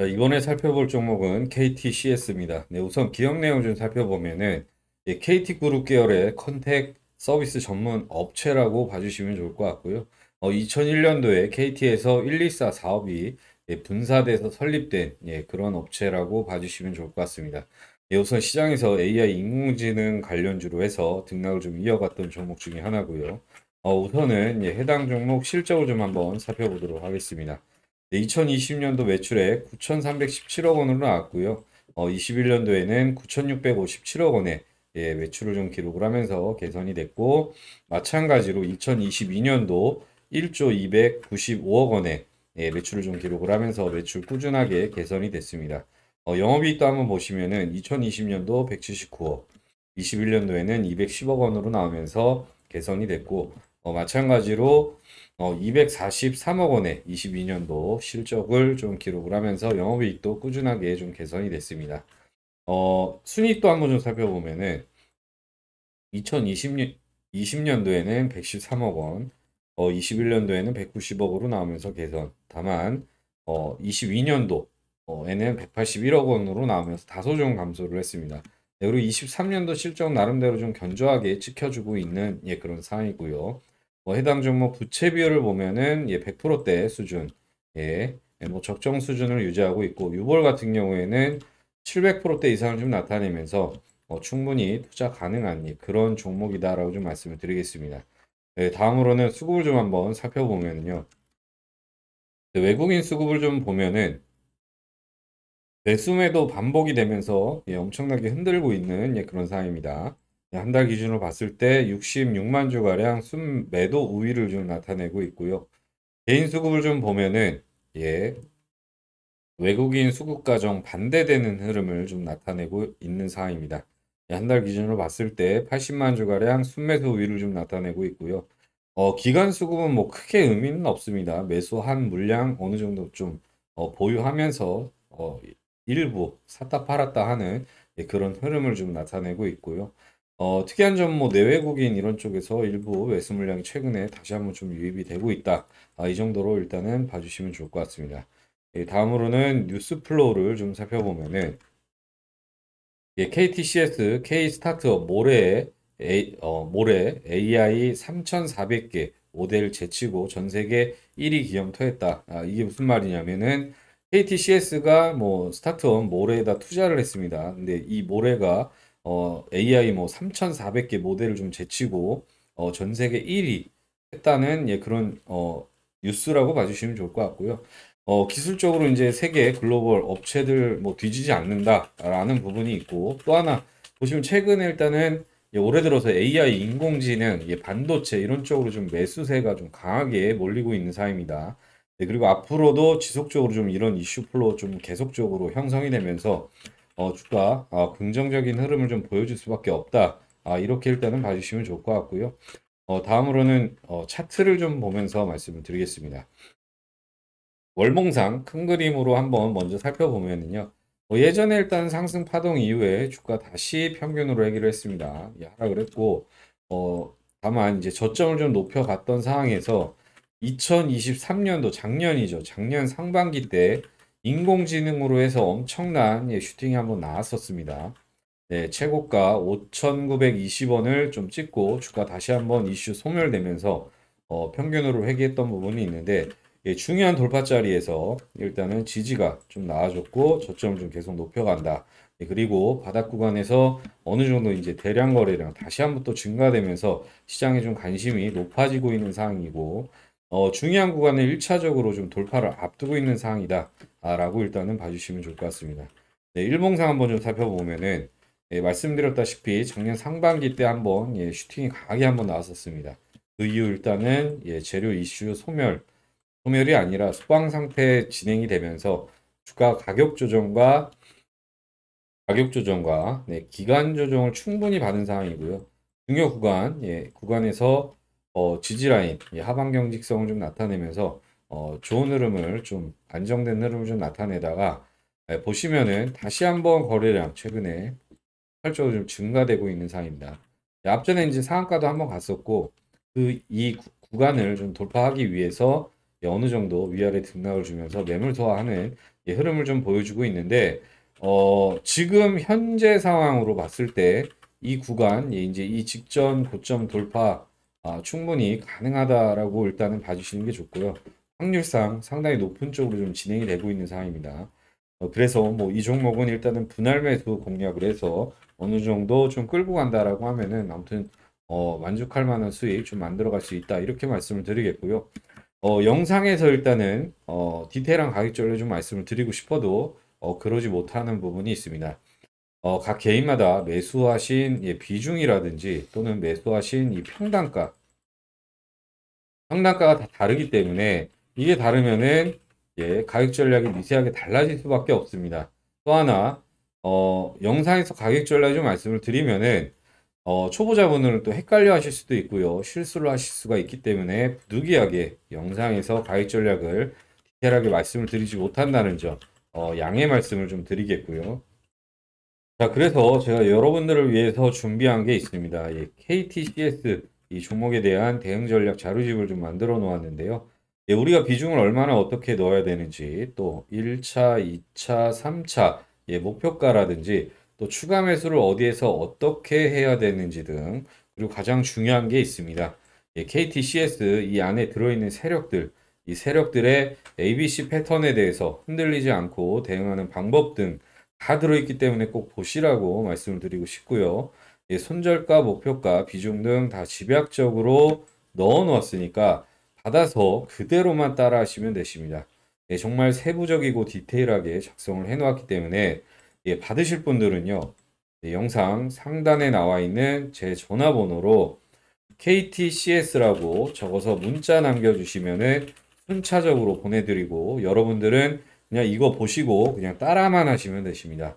이번에 살펴볼 종목은 KTCS입니다. 네, 우선 기업 내용 좀 살펴보면은 KT그룹 예, 계열의 컨택 서비스 전문 업체라고 봐주시면 좋을 것 같고요. 어, 2001년도에 KT에서 124 사업이 예, 분사돼서 설립된 예, 그런 업체라고 봐주시면 좋을 것 같습니다. 예, 우선 시장에서 AI 인공지능 관련주로 해서 등락을 좀 이어갔던 종목 중에 하나고요. 어, 우선은 예, 해당 종목 실적을 좀 한번 살펴보도록 하겠습니다. 2020년도 매출액 9,317억 원으로 나왔고요. 어, 21년도에는 9,657억 원의 예, 매출을 좀 기록을 하면서 개선이 됐고 마찬가지로 2022년도 1조 295억 원의 예, 매출을 좀 기록을 하면서 매출 꾸준하게 개선이 됐습니다. 어, 영업이익도 한번 보시면은 2020년도 179억, 21년도에는 210억 원으로 나오면서 개선이 됐고 어, 마찬가지로 어, 243억 원의 22년도 실적을 좀 기록을 하면서 영업이익도 꾸준하게 좀 개선이 됐습니다. 어, 순이익도 한번 좀 살펴보면은 2020년 도에는 113억 원, 어, 21년도에는 190억으로 나오면서 개선. 다만 어, 22년도에는 어, 181억 원으로 나오면서 다소 좀 감소를 했습니다. 네, 그리고 23년도 실적 나름대로 좀 견조하게 지켜주고 있는 예, 그런 상황이고요. 뭐 해당 종목 부채 비율을 보면은 예, 100%대 수준, 예, 예, 뭐 적정 수준을 유지하고 있고 6월 같은 경우에는 700%대 이상을 좀 나타내면서 어, 충분히 투자 가능한 예, 그런 종목이다라고 좀 말씀을 드리겠습니다. 예, 다음으로는 수급을 좀 한번 살펴보면요. 네, 외국인 수급을 좀 보면은 매수매도 반복이 되면서 예, 엄청나게 흔들고 있는 예, 그런 상황입니다. 네, 한달 기준으로 봤을 때 66만 주가량 순매도 우위를 좀 나타내고 있고요. 개인 수급을 좀 보면은 예 외국인 수급 과정 반대되는 흐름을 좀 나타내고 있는 상황입니다. 예, 한달 기준으로 봤을 때 80만 주가량 순매수 우위를 좀 나타내고 있고요. 어, 기간 수급은 뭐 크게 의미는 없습니다. 매수한 물량 어느 정도 좀 어, 보유하면서 어, 일부 샀다 팔았다 하는 예, 그런 흐름을 좀 나타내고 있고요. 어, 특이한 점, 뭐, 내외국인 이런 쪽에서 일부 외수 물량이 최근에 다시 한번 좀 유입이 되고 있다. 아, 이 정도로 일단은 봐주시면 좋을 것 같습니다. 예, 다음으로는 뉴스 플로우를 좀 살펴보면은, 예, KTCS, K스타트업 모래에 어, 모레 AI 3,400개 모델 제치고 전 세계 1위 기염토했다. 아, 이게 무슨 말이냐면은, KTCS가 뭐, 스타트업 모레에다 투자를 했습니다. 근데 이 모레가 어, AI 뭐 3,400개 모델을 좀 제치고 어, 전 세계 1위 했다는 예, 그런 어, 뉴스라고 봐주시면 좋을 것 같고요. 어, 기술적으로 이제 세계 글로벌 업체들 뭐 뒤지지 않는다라는 부분이 있고 또 하나 보시면 최근에 일단은 예, 올해 들어서 AI 인공지능, 예, 반도체 이런 쪽으로 좀 매수세가 좀 강하게 몰리고 있는 사입니다. 네, 그리고 앞으로도 지속적으로 좀 이런 이슈 플로우 좀 계속적으로 형성이 되면서 어, 주가 아, 긍정적인 흐름을 좀 보여줄 수밖에 없다. 아, 이렇게 일단은 봐주시면 좋을 것 같고요. 어, 다음으로는 어, 차트를 좀 보면서 말씀을 드리겠습니다. 월봉상 큰 그림으로 한번 먼저 살펴보면요. 뭐 어, 예전에 일단 상승 파동 이후에 주가 다시 평균으로 얘기를 했습니다. 예, 하라그랬고 어, 다만 이제 저점을 좀 높여갔던 상황에서 2023년도 작년이죠. 작년 상반기 때 인공지능으로 해서 엄청난 예, 슈팅이 한번 나왔었습니다. 네, 최고가 5,920원을 좀 찍고 주가 다시 한번 이슈 소멸되면서 어, 평균으로 회귀했던 부분이 있는데 예, 중요한 돌파 자리에서 일단은 지지가 좀나아졌고 저점을 좀 계속 높여간다. 예, 그리고 바닥 구간에서 어느 정도 이제 대량 거래량 다시 한번 또 증가되면서 시장에 좀 관심이 높아지고 있는 상황이고 어, 중요한 구간을 1차적으로 좀 돌파를 앞두고 있는 상황이다 아, 라고 일단은 봐주시면 좋을 것 같습니다 네, 일봉상 한번 좀 살펴보면은 예, 말씀드렸다시피 작년 상반기 때 한번 예, 슈팅이 강하게 한번 나왔었습니다 그 이후 일단은 예, 재료 이슈 소멸 소멸이 아니라 소방 상태 진행이 되면서 주가 가격 조정과 가격 조정과 네, 기간 조정을 충분히 받은 상황이고요. 중요 구간, 예, 구간에서 어, 지지라인, 하반 경직성을 좀 나타내면서 어, 좋은 흐름을 좀 안정된 흐름을 좀 나타내다가 예, 보시면은 다시 한번 거래량 최근에 활적으로 좀 증가되고 있는 상황입니다. 예, 앞전에 이제 상한가도 한번 갔었고 그 이 구간을 좀 돌파하기 위해서 예, 어느 정도 위아래 등락을 주면서 매물 소화하는 예, 흐름을 좀 보여주고 있는데 어, 지금 현재 상황으로 봤을 때 이 구간 예, 이제 이 직전 고점 돌파 아, 충분히 가능하다라고 일단은 봐주시는 게 좋고요. 확률상 상당히 높은 쪽으로 좀 진행이 되고 있는 상황입니다. 어, 그래서 뭐 이 종목은 일단은 분할 매수 공략을 해서 어느 정도 좀 끌고 간다라고 하면은 아무튼 어, 만족할 만한 수익 좀 만들어갈 수 있다 이렇게 말씀을 드리겠고요. 어, 영상에서 일단은 어, 디테일한 가격절로좀 말씀을 드리고 싶어도 어, 그러지 못하는 부분이 있습니다. 어, 각 개인마다 매수하신 예, 비중이라든지 또는 매수하신 이평단값 상단가가 다 다르기 때문에 이게 다르면은 예, 가격 전략이 미세하게 달라질 수밖에 없습니다. 또 하나 어, 영상에서 가격 전략 좀 말씀을 드리면은 어, 초보자분들은 또 헷갈려 하실 수도 있고요. 실수를 하실 수가 있기 때문에 부득이하게 영상에서 가격 전략을 디테일하게 말씀을 드리지 못한다는 점 어, 양해 말씀을 좀 드리겠고요. 자, 그래서 제가 여러분들을 위해서 준비한 게 있습니다. 예, KTCS 이 종목에 대한 대응 전략 자료집을 좀 만들어 놓았는데요. 예, 우리가 비중을 얼마나 어떻게 넣어야 되는지 또 1차, 2차, 3차 예, 목표가라든지 또 추가 매수를 어디에서 어떻게 해야 되는지 등 그리고 가장 중요한 게 있습니다. 예, KTCS 이 안에 들어있는 세력들 이 세력들의 ABC 패턴에 대해서 흔들리지 않고 대응하는 방법 등 다 들어있기 때문에 꼭 보시라고 말씀을 드리고 싶고요. 손절가, 목표가, 비중 등 다 집약적으로 넣어 놓았으니까 받아서 그대로만 따라 하시면 되십니다. 예, 정말 세부적이고 디테일하게 작성을 해 놓았기 때문에 예, 받으실 분들은요. 예, 영상 상단에 나와 있는 제 전화번호로 KTCS라고 적어서 문자 남겨주시면은 순차적으로 보내드리고 여러분들은 그냥 이거 보시고 그냥 따라만 하시면 되십니다.